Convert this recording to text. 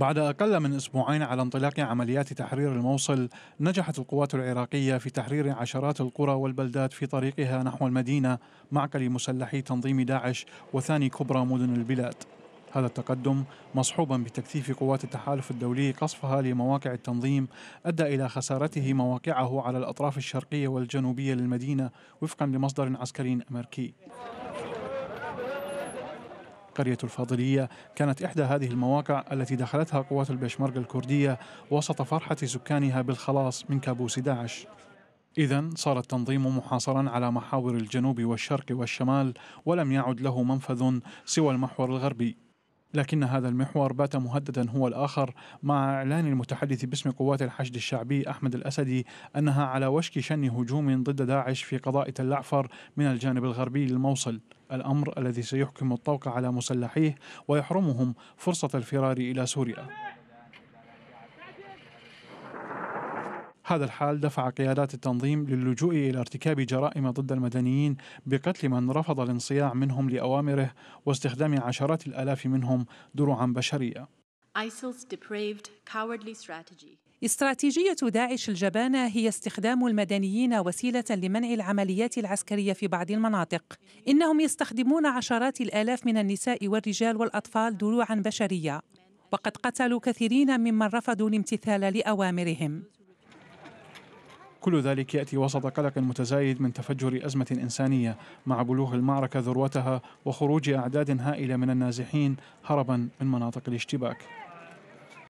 بعد أقل من أسبوعين على انطلاق عمليات تحرير الموصل نجحت القوات العراقية في تحرير عشرات القرى والبلدات في طريقها نحو المدينة معقل مسلحي تنظيم داعش وثاني كبرى مدن البلاد هذا التقدم مصحوبا بتكثيف قوات التحالف الدولي قصفها لمواقع التنظيم ادى الى خسارته مواقعه على الاطراف الشرقيه والجنوبيه للمدينه وفقا لمصدر عسكري امريكي قرية الفاضلية كانت إحدى هذه المواقع التي دخلتها قوات البشمركة الكردية وسط فرحة سكانها بالخلاص من كابوس داعش إذا صار التنظيم محاصرا على محاور الجنوب والشرق والشمال ولم يعد له منفذ سوى المحور الغربي لكن هذا المحور بات مهددا هو الآخر مع إعلان المتحدث باسم قوات الحشد الشعبي أحمد الأسدي أنها على وشك شن هجوم ضد داعش في قضاء تلعفر من الجانب الغربي للموصل الأمر الذي سيحكم الطوق على مسلحيه ويحرمهم فرصة الفرار إلى سوريا هذا الحال دفع قيادات التنظيم للجوء إلى ارتكاب جرائم ضد المدنيين بقتل من رفض الانصياع منهم لأوامره واستخدام عشرات الآلاف منهم دروعا بشرية استراتيجية داعش الجبانة هي استخدام المدنيين وسيلة لمنع العمليات العسكرية في بعض المناطق. إنهم يستخدمون عشرات الآلاف من النساء والرجال والأطفال دروعا بشرية، وقد قتلوا كثيرين ممن رفضوا الامتثال لأوامرهم. كل ذلك يأتي وسط قلق متزايد من تفجر أزمة إنسانية مع بلوغ المعركة ذروتها وخروج أعداد هائلة من النازحين هربا من مناطق الاشتباك